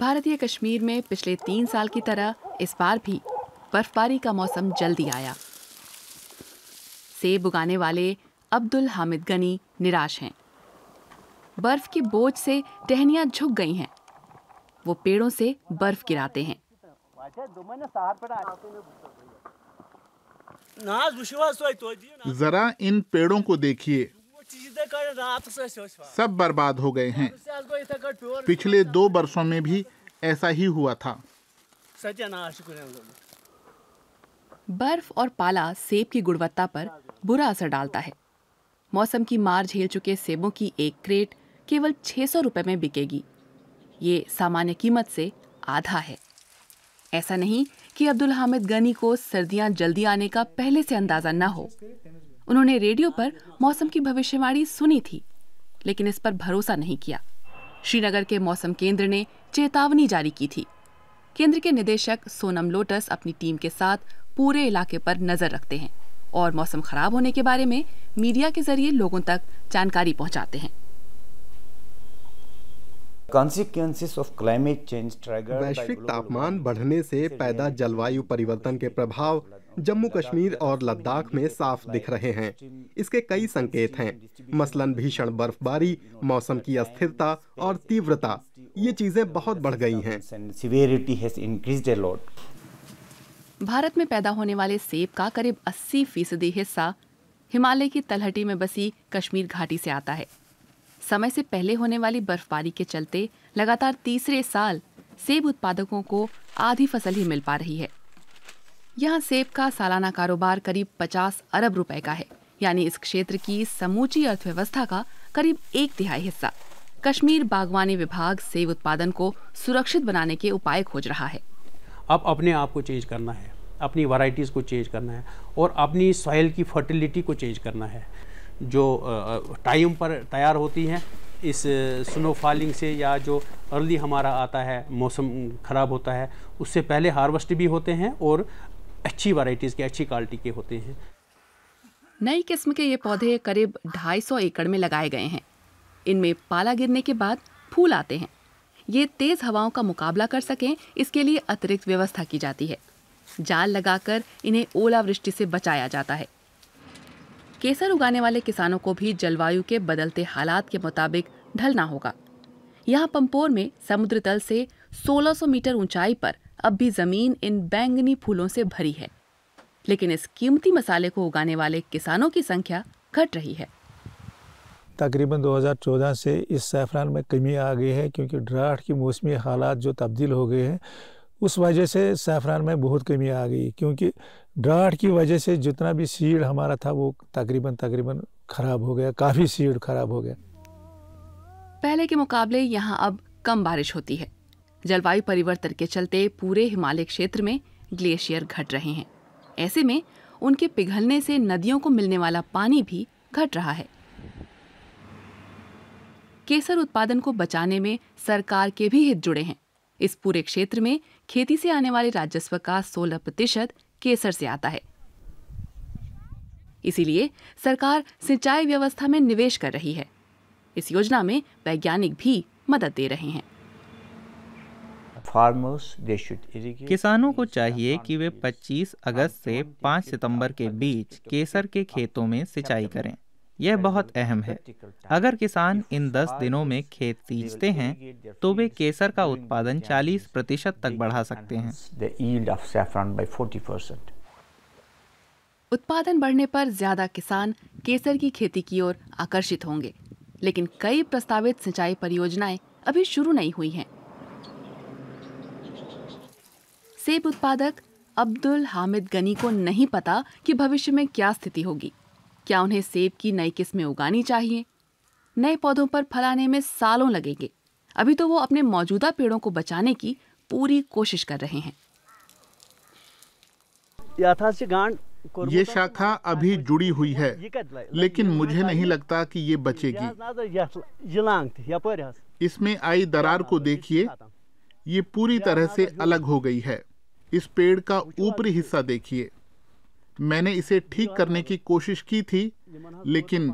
भारतीय कश्मीर में पिछले तीन साल की तरह इस बार भी बर्फबारी का मौसम जल्दी आया सेब उगाने वाले अब्दुल हामिद गनी निराश हैं बर्फ के बोझ से टहनियां झुक गई हैं वो पेड़ों से बर्फ गिराते हैं जरा इन पेड़ों को देखिए सब बर्बाद हो गए हैं पिछले दो वर्षों में भी ऐसा ही हुआ था बर्फ और पाला सेब की गुणवत्ता पर बुरा असर डालता है मौसम की मार झेल चुके सेबों की एक क्रेट केवल 600 रुपए में बिकेगी ये सामान्य कीमत से आधा है ऐसा नहीं कि अब्दुल हामिद गनी को सर्दियां जल्दी आने का पहले से अंदाजा ना हो उन्होंने रेडियो पर मौसम की भविष्यवाणी सुनी थी लेकिन इस पर भरोसा नहीं किया श्रीनगर के मौसम केंद्र ने चेतावनी जारी की थी केंद्र के निदेशक सोनम लोटस अपनी टीम के साथ पूरे इलाके पर नजर रखते हैं और मौसम खराब होने के बारे में मीडिया के जरिए लोगों तक जानकारी पहुंचाते हैं ऑफ क्लाइमेट चेंज वैश्विक तापमान बढ़ने से पैदा जलवायु परिवर्तन के प्रभाव जम्मू कश्मीर और लद्दाख में साफ दिख रहे हैं इसके कई संकेत हैं मसलन भीषण बर्फबारी मौसम की अस्थिरता और तीव्रता ये चीजें बहुत बढ़ गई हैं भारत में पैदा होने वाले सेब का करीब 80 फीसदी हिस्सा हिमालय की तलहटी में बसी कश्मीर घाटी से आता है समय से पहले होने वाली बर्फबारी के चलते लगातार तीसरे साल सेब उत्पादकों को आधी फसल ही मिल पा रही है यहाँ सेब का सालाना कारोबार करीब 50 अरब रुपए का है यानी इस क्षेत्र की समूची अर्थव्यवस्था का करीब एक तिहाई हिस्सा कश्मीर बागवानी विभाग सेब उत्पादन को सुरक्षित बनाने के उपाय खोज रहा है अब अपने आप को चेंज करना है अपनी वराइटीज को चेंज करना है और अपनी सॉइल की फर्टिलिटी को चेंज करना है जो टाइम पर तैयार होती हैं इस स्नो फॉलिंग से या जो अर्ली हमारा आता है मौसम ख़राब होता है उससे पहले हार्वेस्ट भी होते हैं और अच्छी वैरायटीज़ के अच्छी क्वालिटी के होते हैं नई किस्म के ये पौधे करीब 250 एकड़ में लगाए गए हैं इनमें पाला गिरने के बाद फूल आते हैं ये तेज़ हवाओं का मुकाबला कर सकें इसके लिए अतिरिक्त व्यवस्था की जाती है जाल लगाकर इन्हें ओलावृष्टि से बचाया जाता है केसर उगाने वाले किसानों को भी जलवायु के बदलते हालात के मुताबिक ढलना होगा यहाँ पंपोर में समुद्र तल से 1600 मीटर ऊंचाई पर अब भी जमीन इन बैंगनी फूलों से भरी है लेकिन इस कीमती मसाले को उगाने वाले किसानों की संख्या घट रही है तकरीबन 2014 से इस सैफरान में कमी आ गई है क्योंकि ड्राफ्ट की मौसमी हालात जो तब्दील हो गए हैं उस वजह से सैफरान में बहुत कमी आ गई क्योंकि ड्राट की वजह से जितना भी सीड हमारा था वो तकरीबन तकरीबन ख़राब हो गया काफ़ी सीड ख़राब हो गया पहले के मुकाबले यहाँ अब कम बारिश होती है जलवायु परिवर्तन के चलते पूरे हिमालय क्षेत्र में ग्लेशियर घट रहे हैं ऐसे में उनके पिघलने से नदियों को मिलने वाला पानी भी घट रहा है केसर उत्पादन को बचाने में सरकार के भी हित जुड़े हैं इस पूरे क्षेत्र में खेती से आने वाले राजस्व का 16 प्रतिशत केसर से आता है इसीलिए सरकार सिंचाई व्यवस्था में निवेश कर रही है इस योजना में वैज्ञानिक भी मदद दे रहे हैं किसानों को चाहिए कि वे 25 अगस्त से 5 सितंबर के बीच केसर के खेतों में सिंचाई करें यह बहुत अहम है अगर किसान इन 10 दिनों में खेत सींचते हैं तो वे केसर का उत्पादन 40 प्रतिशत तक बढ़ा सकते हैं उत्पादन बढ़ने पर ज्यादा किसान केसर की खेती की ओर आकर्षित होंगे लेकिन कई प्रस्तावित सिंचाई परियोजनाएं अभी शुरू नहीं हुई हैं। सेब उत्पादक अब्दुल हामिद गनी को नहीं पता कि भविष्य में क्या स्थिति होगी क्या उन्हें सेब की नई किस्में उगानी चाहिए नए पौधों पर फल आने में सालों लगेंगे अभी तो वो अपने मौजूदा पेड़ों को बचाने की पूरी कोशिश कर रहे हैं ये शाखा अभी जुड़ी हुई है लेकिन मुझे नहीं लगता कि ये बचेगी इसमें आई दरार को देखिए ये पूरी तरह से अलग हो गई है इस पेड़ का ऊपरी हिस्सा देखिए मैंने इसे ठीक करने की कोशिश की थी लेकिन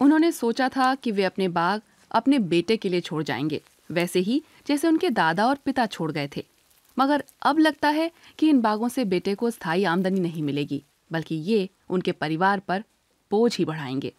उन्होंने सोचा था कि वे अपने बाग अपने बेटे के लिए छोड़ जाएंगे वैसे ही जैसे उनके दादा और पिता छोड़ गए थे मगर अब लगता है कि इन बागों से बेटे को स्थायी आमदनी नहीं मिलेगी बल्कि ये उनके परिवार पर बोझ ही बढ़ाएंगे